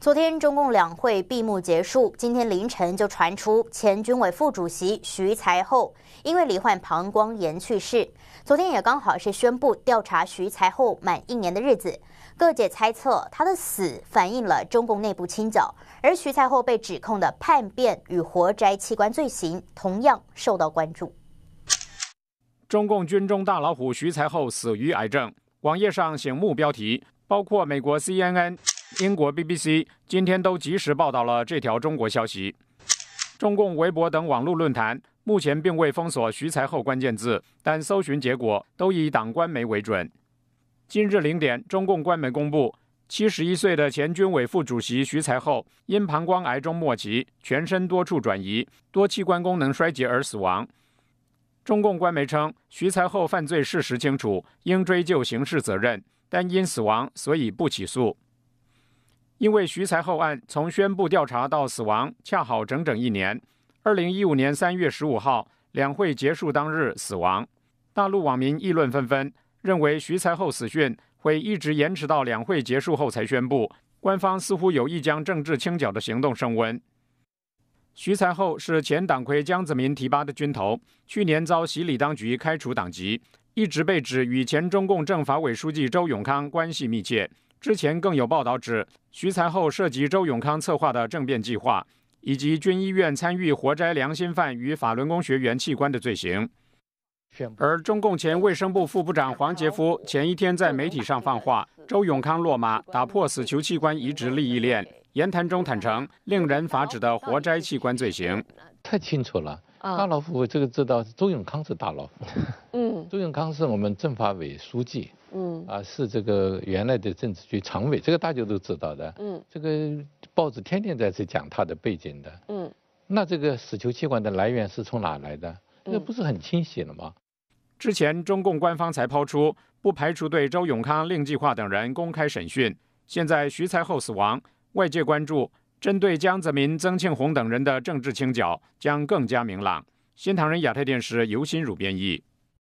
昨天，中共两会闭幕结束，今天凌晨就传出前军委副主席徐才厚因为罹患膀胱炎去世。昨天也刚好是宣布调查徐才厚满一年的日子，各界猜测他的死反映了中共内部清剿，而徐才厚被指控的叛变与活摘器官罪行同样受到关注。中共军中大老虎徐才厚死于癌症，网页上醒目标题包括美国 CNN。英国 BBC 今天都及时报道了这条中国消息。中共微博等网络论坛目前并未封锁徐才厚关键字，但搜寻结果都以党官媒为准。今日零点，中共官媒公布，七十一岁的前军委副主席徐才厚因膀胱癌中末期，全身多处转移，多器官功能衰竭而死亡。中共官媒称，徐才厚犯罪事实清楚，应追究刑事责任，但因死亡，所以不起诉。因为徐才厚案从宣布调查到死亡恰好整整一年，二零一五年三月十五号两会结束当日死亡，大陆网民议论纷纷，认为徐才厚死讯会一直延迟到两会结束后才宣布，官方似乎有意将政治清剿的行动升温。徐才厚是前党魁江泽民提拔的军头，去年遭习李当局开除党籍，一直被指与前中共政法委书记周永康关系密切。之前更有报道指，徐才厚涉及周永康策划的政变计划，以及军医院参与活摘良心犯与法轮功学员器官的罪行。而中共前卫生部副部长黄杰夫前一天在媒体上放话，周永康落马打破死囚器官移植利益链，言谈中坦诚，令人发指的活摘器官罪行太清楚了。大老虎，这个知道，周永康是大老虎。嗯，周永康是我们政法委书记。嗯，啊，是这个原来的政治局常委，这个大家都知道的。嗯，这个报纸天天在这讲他的背景的。嗯，那这个死囚器官的来源是从哪来的？这不是很清晰了吗？之前中共官方才抛出，不排除对周永康、令计划等人公开审讯。现在徐才厚死亡，外界关注。针对江泽民、曾庆红等人的政治清剿将更加明朗。新唐人亚太电视由心如编译。